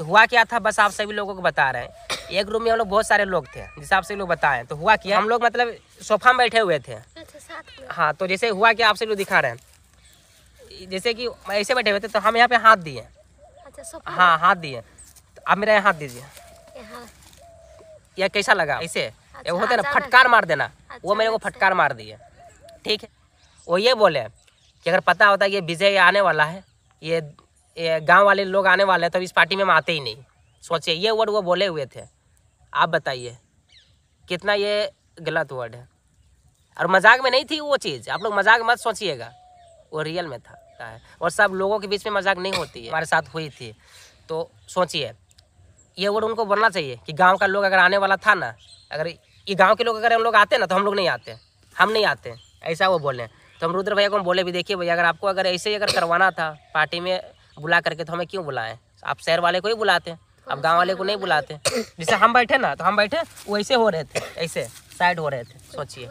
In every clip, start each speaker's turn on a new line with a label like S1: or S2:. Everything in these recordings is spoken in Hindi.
S1: तो हुआ क्या था बस आप सभी लोगों को बता रहे हैं एक रूम में हम लोग बहुत सारे लोग थे जैसे आप सभी लोग बताए तो हुआ क्या हम लोग मतलब सोफा में बैठे हुए थे अच्छा, हाँ तो जैसे हुआ क्या आप सभी लोग दिखा रहे हैं जैसे कि ऐसे बैठे हुए थे तो हम यहाँ पे हाथ दिए अच्छा, हाँ हाथ दिए तो आप मेरा हाथ दीजिए यह कैसा लगा ऐसे अच्छा, होते ना हाँ, फटकार मार देना अच्छा, वो मेरे को फटकार मार दिए ठीक है वो ये बोले कि अगर पता होता ये विजय आने वाला है ये गांव वाले लोग आने वाले हैं तो इस पार्टी में हम आते ही नहीं सोचिए ये वर्ड वो बोले हुए थे आप बताइए कितना ये गलत वर्ड है और मजाक में नहीं थी वो चीज़ आप लोग मजाक मत सोचिएगा वो रियल में था है और सब लोगों के बीच में मजाक नहीं होती है हमारे साथ हुई थी तो सोचिए ये वर्ड उनको बोलना चाहिए कि गांव का लोग अगर आने वाला था ना अगर ये गांव के लोग अगर हम लोग आते ना तो हम लोग नहीं आते हम नहीं आते ऐसा वो बोलें तो हम रुद्र भैया को हम बोले भी देखिए भैया अगर आपको अगर ऐसे ही अगर करवाना था पार्टी में बुला करके तो हमें क्यों बुलाएं आप शहर वाले को ही बुलाते हैं आप हाँ, गाँव वाले को नहीं बुलाते जैसे हम बैठे ना तो हम बैठे वैसे हो रहे थे ऐसे साइड हो रहे थे सोचिए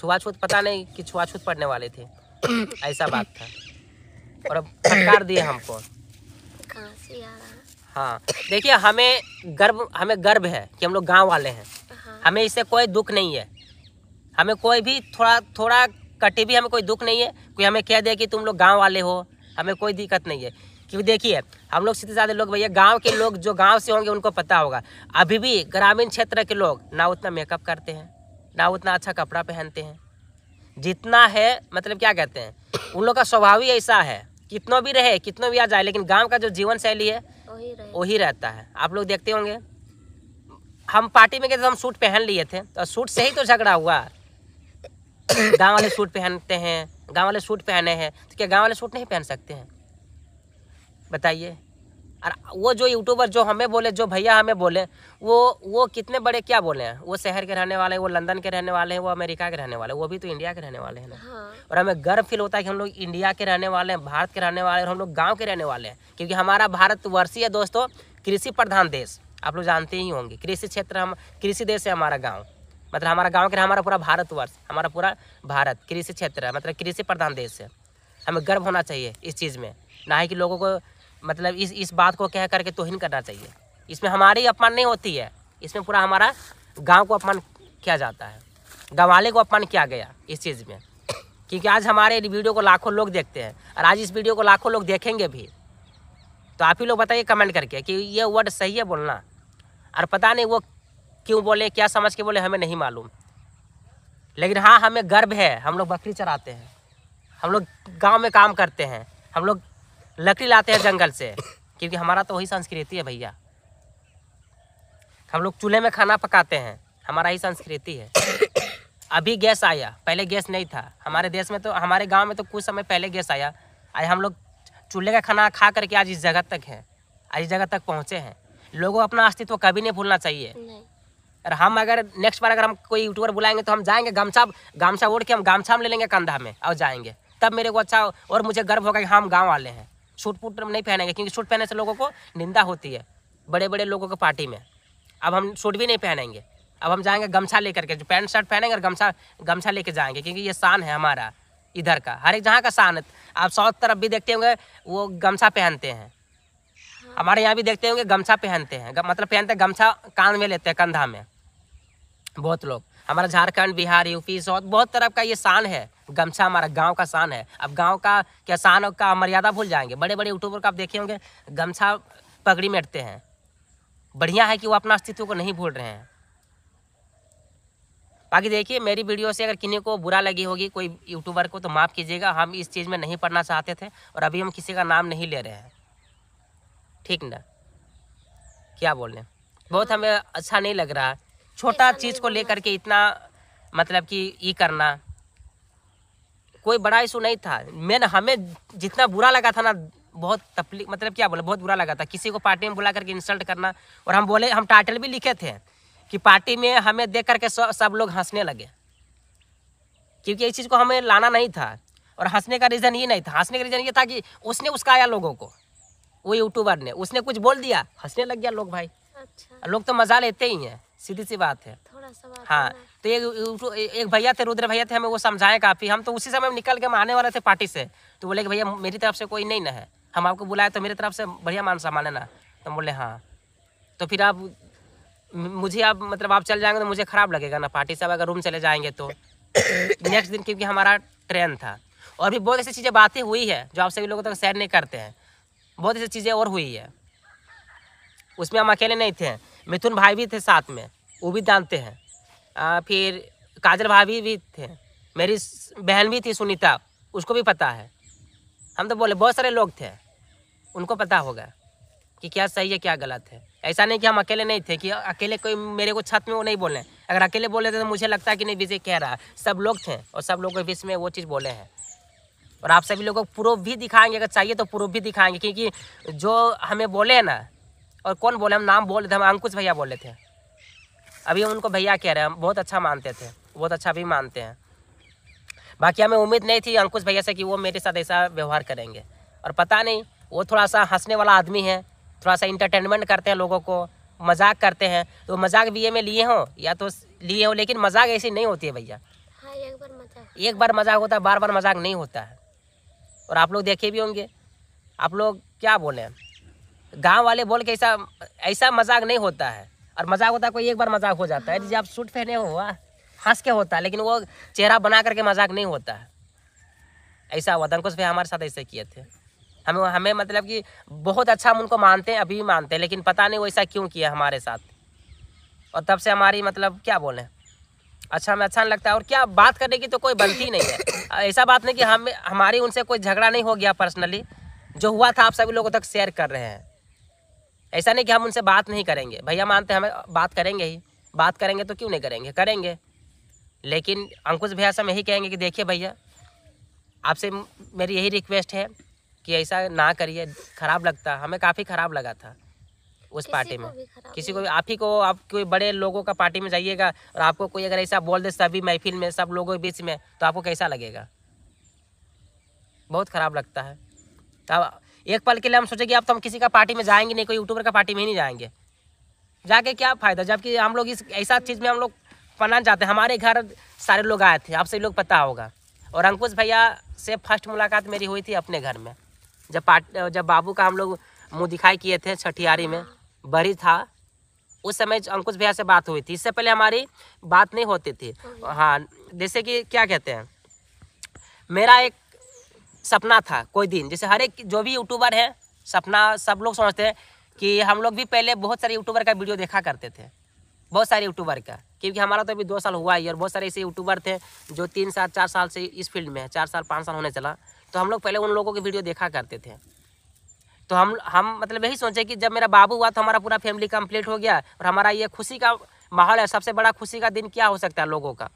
S1: छुआछूत पता नहीं कि छुआछूत पढ़ने वाले थे ऐसा बात था और अब फटकार दिए हमको हाँ देखिए हमें गर्व हमें गर्व है कि हम लोग गाँव वाले हैं हाँ। हमें इससे कोई दुख नहीं है हमें कोई भी थोड़ा थोड़ा कटे भी हमें कोई दुख नहीं है कोई हमें कह दे कि तुम लोग गांव वाले हो हमें कोई दिक्कत नहीं है क्योंकि देखिए हम लोग सीधे साधे लोग भैया गांव के लोग जो गांव से होंगे उनको पता होगा अभी भी ग्रामीण क्षेत्र के लोग ना उतना मेकअप करते हैं ना उतना अच्छा कपड़ा पहनते हैं जितना है मतलब क्या कहते हैं उन लोग का स्वभाव ही ऐसा है कितनों भी रहे कितनों भी आ जाए लेकिन गाँव का जो जीवन शैली है वही रहता है आप लोग देखते होंगे हम पार्टी में गए थे हम सूट पहन लिए थे तो सूट से ही तो झगड़ा हुआ गाँव वाले सूट पहनते हैं गाँव वाले सूट पहने हैं तो क्या गाँव वाले सूट नहीं पहन सकते हैं बताइए और वो जो यूट्यूबर जो हमें बोले जो भैया हमें बोले वो वो कितने बड़े क्या बोले हैं वो शहर के रहने वाले हैं वो लंदन के रहने वाले हैं वो अमेरिका के रहने वाले हैं वो भी तो इंडिया के रहने वाले हैं ना हाँ। और हमें गर्व फील होता है कि हम लोग इंडिया के रहने वाले हैं भारत के रहने वाले हैं और हम लोग गाँव के रहने वाले हैं क्योंकि हमारा भारत है दोस्तों कृषि प्रधान देश आप लोग जानते ही होंगे कृषि क्षेत्र हम कृषि देश है हमारा गाँव मतलब हमारा गाँव के हमारा पूरा भारतवर्ष हमारा पूरा भारत कृषि क्षेत्र है मतलब कृषि प्रधान देश है हमें गर्व होना चाहिए इस चीज़ में ना ही कि लोगों को मतलब इस इस बात को कह करके तोहिन करना चाहिए इसमें हमारी अपमान नहीं होती है इसमें पूरा हमारा गांव को अपमान किया जाता है गंवाले को अपमान किया गया इस चीज़ में क्योंकि आज हमारे वीडियो को लाखों लोग देखते हैं और आज इस वीडियो को लाखों लोग देखेंगे भी तो आप ही लोग बताइए कमेंट करके कि ये वर्ड सही है बोलना और पता नहीं वो क्यों बोले क्या समझ के बोले हमें नहीं मालूम लेकिन हाँ हमें गर्व है हम लोग बकरी चराते हैं हम लोग गांव में काम करते हैं हम लोग लकड़ी लाते हैं जंगल से क्योंकि हमारा तो वही संस्कृति है भैया हम लोग चूल्हे में खाना पकाते हैं हमारा ही संस्कृति है अभी गैस आया पहले गैस नहीं था हमारे देश में तो हमारे गांव में तो कुछ समय पहले गैस आया आज हम लोग चूल्हे का खाना खा करके आज इस जगह तक हैं आज इस जगह तक पहुँचे हैं लोगों अपना अस्तित्व कभी नहीं भूलना चाहिए नहीं। और हम अगर नेक्स्ट बार अगर हम कोई यूट्यूबर बुलाएंगे तो हम जाएंगे गमछा गमछा ओढ़ के हम गमछा में ले लेंगे कंधा में और जाएंगे तब मेरे को अच्छा और मुझे गर्व होगा कि हाँ, हम गाँव वाले हैं सूट पुट नहीं पहनेंगे क्योंकि सूट पहनने से लोगों को निंदा होती है बड़े बड़े लोगों के पार्टी में अब हम सूट भी नहीं पहनेंगे अब हम जाएंगे गमछा लेकर के जो पैंट शर्ट पहनेंगे और गमछा गमछा लेके जाएंगे क्योंकि ये शान है हमारा इधर का हर एक जहाँ का शान है आप साउथ तरफ भी देखते होंगे वो गमछा पहनते हैं हाँ। हमारे यहाँ भी देखते होंगे गमछा पहनते हैं मतलब पहनते हैं गमछा कान में लेते हैं कंधा में बहुत लोग हमारा झारखंड बिहार यूपी सौ बहुत तरफ का ये शान है गमछा हमारा गांव का शान है अब गांव का क्या शान का मर्यादा भूल जाएंगे बड़े बड़े यूट्यूबर का आप देखे होंगे गमछा पगड़ी मेटते हैं बढ़िया है कि वो अपना अस्तित्व को नहीं भूल रहे हैं बाकी देखिए मेरी वीडियो से अगर किन्हीं को बुरा लगी होगी कोई यूट्यूबर को तो माफ़ कीजिएगा हम इस चीज़ में नहीं पढ़ना चाहते थे और अभी हम किसी का नाम नहीं ले रहे हैं ठीक ना क्या बोल रहे बहुत हमें अच्छा नहीं लग रहा है छोटा चीज़ को लेकर के इतना मतलब कि ये करना कोई बड़ा इशू नहीं था मैं हमें जितना बुरा लगा था ना बहुत तकलीफ मतलब क्या बोले बहुत बुरा लगा था किसी को पार्टी में बुला करके इंसल्ट करना और हम बोले हम टाइटल भी लिखे थे कि पार्टी में हमें देख करके सब सब लोग हंसने लगे क्योंकि इस चीज़ को हमें लाना नहीं था और हंसने का रीज़न ये नहीं था हंसने का रीज़न ये था कि उसने उसकाया लोगों को वो यूट्यूबर ने उसने कुछ बोल दिया हंसने लग गया लोग भाई अच्छा। लोग तो मज़ा लेते ही हैं सीधी सी बात है हाँ तो एक एक भैया थे रुद्र भैया थे हमें वो समझाए काफ़ी हम तो उसी समय निकल के हम आने वाले थे पार्टी से तो बोले कि भैया मेरी तरफ से कोई नहीं ना है हम आपको बुलाए तो मेरी तरफ से बढ़िया मान सम्मान है ना तो बोले हाँ तो फिर आप मुझे आप मतलब आप चल जाएंगे तो मुझे ख़राब लगेगा ना पार्टी से अब अगर रूम चले जाएंगे तो नेक्स्ट दिन क्योंकि हमारा ट्रेन था और भी बहुत ऐसी चीज़ें बातें हुई है जो आप सभी लोगों तक शेयर नहीं करते हैं बहुत ऐसी चीज़ें और हुई है उसमें हम अकेले नहीं थे मिथुन भाई भी थे साथ में वो भी जानते हैं आ, फिर काजल भाभी भी थे मेरी बहन भी थी सुनीता उसको भी पता है हम तो बोले बहुत सारे लोग थे उनको पता होगा कि क्या सही है क्या गलत है ऐसा नहीं कि हम अकेले नहीं थे कि अकेले कोई मेरे को छत में वो नहीं बोले अगर अकेले बोले थे तो मुझे लगता है कि नहीं विजय कह रहा है सब लोग थे और सब लोगों के बीच में वो चीज़ बोले हैं और आप सभी लोगों को प्रूफ भी दिखाएंगे अगर चाहिए तो प्रूफ भी दिखाएंगे क्योंकि जो हमें बोले हैं ना और कौन बोले हम नाम बोल रहे थे हम अंकुश भैया बोले थे अभी हम उनको भैया कह रहे हैं हम बहुत अच्छा मानते थे बहुत अच्छा भी मानते हैं बाकी हमें उम्मीद नहीं थी अंकुश भैया से कि वो मेरे साथ ऐसा व्यवहार करेंगे और पता नहीं वो थोड़ा सा हंसने वाला आदमी है थोड़ा सा इंटरटेनमेंट करते हैं लोगों को मजाक करते हैं तो मजाक भी ये में लिए हों या तो लिए हो लेकिन मजाक ऐसी नहीं होती है भैया हाँ, एक बार मजाक एक बार मजाक होता है बार बार मजाक नहीं होता है और आप लोग देखे भी होंगे आप लोग क्या बोले हैं गांव वाले बोल के ऐसा ऐसा मजाक नहीं होता है और मजाक होता है कोई एक बार मजाक हो जाता है जब आप सूट पहने हुआ हंस के होता है लेकिन वो चेहरा बना करके मजाक नहीं होता है ऐसा हुआ था भाई हमारे साथ ऐसे किए थे हम हमें मतलब कि बहुत अच्छा हम उनको मानते हैं अभी मानते हैं लेकिन पता नहीं वो ऐसा क्यों किया हमारे साथ और तब से हमारी मतलब क्या बोलें अच्छा हमें अच्छा नहीं लगता है और क्या बात करने की तो कोई बनती नहीं है ऐसा बात नहीं कि हम हमारी उनसे कोई झगड़ा नहीं हो गया पर्सनली जो हुआ था आप सभी लोगों तक शेयर कर रहे हैं ऐसा नहीं कि हम उनसे बात नहीं करेंगे भैया मानते हैं हमें बात करेंगे ही बात करेंगे तो क्यों नहीं करेंगे करेंगे लेकिन अंकुश भैया से हम यही कहेंगे कि देखिए भैया आपसे मेरी यही रिक्वेस्ट है कि ऐसा ना करिए ख़राब लगता हमें काफ़ी ख़राब लगा था उस पार्टी में किसी को आप ही को आप कोई बड़े लोगों का पार्टी में जाइएगा और आपको कोई अगर ऐसा बोल दे सभी महफिल में सब लोगों के बीच में तो आपको कैसा लगेगा बहुत ख़राब लगता है तब एक पल के लिए हम सोचे कि अब तो हम किसी का पार्टी में जाएंगे नहीं कोई यूट्यूबर का पार्टी में ही नहीं जाएंगे जाके क्या फ़ायदा जबकि हम लोग इस ऐसा चीज़ में हम लोग पना जाते हैं हमारे घर सारे लोग आए थे आप सभी लोग पता होगा और अंकुश भैया से फर्स्ट मुलाकात मेरी हुई थी अपने घर में जब पार्ट जब बाबू का हम लोग मुँह दिखाई किए थे छठियारी में बड़ी था उस समय अंकुश भैया से बात हुई थी इससे पहले हमारी बात नहीं होती थी हाँ जैसे कि क्या कहते हैं मेरा एक सपना था कोई दिन जैसे हर एक जो भी यूट्यूबर है सपना सब लोग समझते हैं कि हम लोग भी पहले बहुत सारे यूट्यूबर का वीडियो देखा करते थे बहुत सारे यूट्यूबर का क्योंकि हमारा तो अभी दो साल हुआ है और बहुत सारे ऐसे यूट्यूबर थे जो तीन साल चार साल से इस फील्ड में है चार साल पाँच साल होने चला तो हम लोग पहले उन लोगों की वीडियो देखा करते थे तो हम हम मतलब यही सोचे कि जब मेरा बाबू हुआ तो हमारा पूरा फैमिली कम्प्लीट हो गया और हमारा ये खुशी का माहौल है सबसे बड़ा खुशी का दिन क्या हो सकता है लोगों का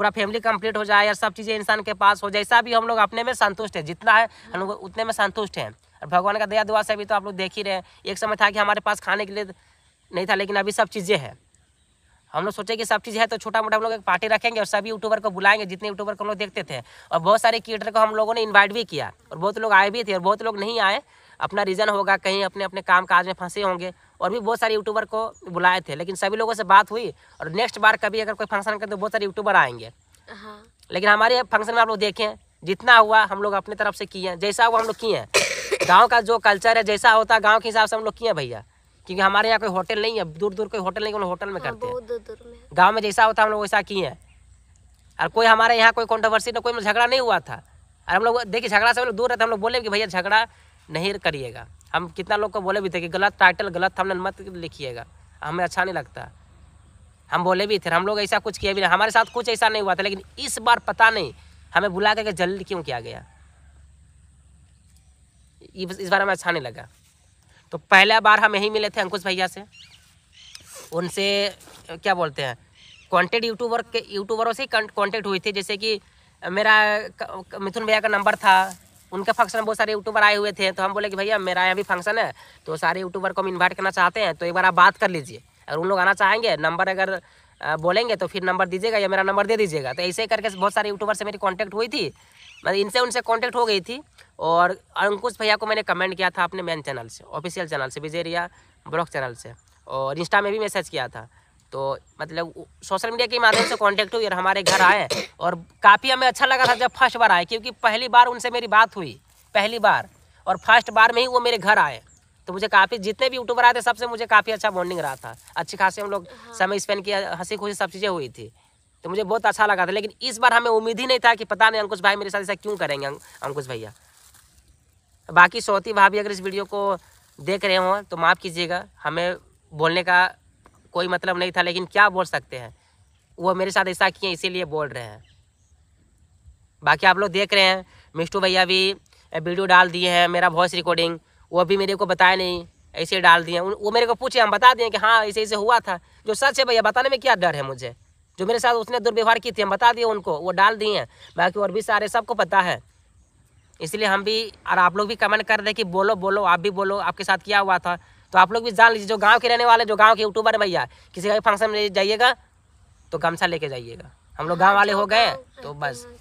S1: पूरा फैमिली कंप्लीट हो जाए या सब चीज़ें इंसान के पास हो जैसा भी हम लोग अपने में संतुष्ट है जितना है हम लोग उतने में संतुष्ट हैं और भगवान का दया दुआ से अभी तो आप लोग देख ही रहे हैं एक समय था कि हमारे पास खाने के लिए नहीं था लेकिन अभी सब चीज़ें हैं हम लोग सोचे कि सब चीज़ है तो छोटा मोटा हम लोग एक पार्टी रखेंगे और सभी यूट्यूबर को बुलाएंगे जितने यूट्यूबर को हम लोग देखते थे और बहुत सारे क्रिएटर को हम लोगों ने इन्वाइट भी किया और बहुत लोग आए भी थे और बहुत लोग नहीं आए अपना रीज़न होगा कहीं अपने अपने काम काज में फंसे होंगे और भी बहुत सारे यूट्यूबर को बुलाए थे लेकिन सभी लोगों से बात हुई और नेक्स्ट बार कभी अगर कोई फंक्शन करें तो बहुत सारे यूट्यूबर आएंगे हाँ। लेकिन हमारे फंक्शन में आप लोग देखें जितना हुआ हम लोग अपने तरफ से किए हैं जैसा हुआ हम लोग किए हैं गाँव का जो कल्चर है जैसा होता है गाँव के हिसाब से हम लोग किए हैं भैया क्योंकि हमारे यहाँ कोई होटल नहीं है दूर दूर कोई होटल नहीं होटल में हाँ, करते हैं गाँव में जैसा होता है हम लोग वैसा किए हैं और कोई हमारे यहाँ कोई कॉन्ट्रोवर्सी तो ना कोई मतलब झगड़ा नहीं हुआ था और हम लोग देखिए झगड़ा से हम लोग दूर रहते हम लोग बोले कि भैया झगड़ा नहीं करिएगा हम कितना लोग को बोले भी थे कि गलत टाइटल गलत हमने मत लिखिएगा हमें अच्छा नहीं लगता हम बोले भी थे हम लोग ऐसा कुछ किया भी नहीं हमारे साथ कुछ ऐसा नहीं हुआ था लेकिन इस बार पता नहीं हमें बुला करके जल्द क्यों किया गया इस बार हमें अच्छा नहीं लगा तो पहला बार हम यहीं मिले थे अंकुश भैया से उनसे क्या बोलते हैं कॉन्टेक्ट यूट्यूबर के यूट्यूबरों से कॉन्टेक्ट हुई थी जैसे कि मेरा मिथुन भैया का नंबर था उनका फंक्शन में बहुत सारे यूट्यूबर आए हुए थे तो हम बोले कि भैया मेरा यहाँ भी फंक्शन है तो सारे यूट्यूबर को हम इन्वाइट करना चाहते हैं तो एक बार आप बात कर लीजिए अगर उन लोग आना चाहेंगे नंबर अगर बोलेंगे तो फिर नंबर दीजिएगा या मेरा नंबर दे दीजिएगा तो ऐसे करके बहुत सारे यूट्यूबर से मेरी कॉन्टैक्ट हुई थी मैं इनसे उनसे कॉन्टैक्ट हो गई थी और अंकुश भैया को मैंने कमेंट किया था अपने मेन चैनल से ऑफिशियल चैनल से विजेरिया ब्लॉक चैनल से और इंस्टा में भी मैसेज किया था तो मतलब सोशल मीडिया के माध्यम से कांटेक्ट हुई और हमारे घर आए और काफ़ी हमें अच्छा लगा था जब फर्स्ट बार आए क्योंकि पहली बार उनसे मेरी बात हुई पहली बार और फर्स्ट बार में ही वो मेरे घर आए तो मुझे काफ़ी जितने भी यूट्यूबर आए थे सबसे मुझे काफ़ी अच्छा बॉन्डिंग रहा था अच्छी खासी हम लोग हाँ। समय स्पेंड किया हंसी खुशी सब चीज़ें हुई थी तो मुझे बहुत अच्छा लगा था लेकिन इस बार हमें उम्मीद ही नहीं था कि पता नहीं अंकुश भाई मेरे साथ ऐसा क्यों करेंगे अं, अंकुश भैया बाकी सोती भाभी अगर इस वीडियो को देख रहे हों तो माफ़ कीजिएगा हमें बोलने का कोई मतलब नहीं था लेकिन क्या बोल सकते हैं वो मेरे साथ ऐसा किए इसीलिए बोल रहे हैं बाकी आप लोग देख रहे हैं मिस्टू भैया भी वीडियो डाल दिए हैं मेरा वॉइस रिकॉर्डिंग वो भी मेरे को बताया नहीं ऐसे डाल दिए वो मेरे को पूछे हम बता दिए कि हाँ ऐसे ऐसे हुआ था जो सच है भैया बताने में क्या डर है मुझे जो मेरे साथ उसने दुर्व्यवहार की थी हम बता दिए उनको वो डाल दिए हैं बाकी और भी सारे सबको पता है इसलिए हम भी और आप लोग भी कमेंट कर रहे कि बोलो बोलो आप भी बोलो आपके साथ क्या हुआ था तो आप लोग भी जान लीजिए जो गाँव के रहने वाले जो गाँव के यूट्यूबर भैया किसी का फंक्शन में जाइएगा तो गमछा लेके जाइएगा हम लोग गाँव वाले हो गए तो बस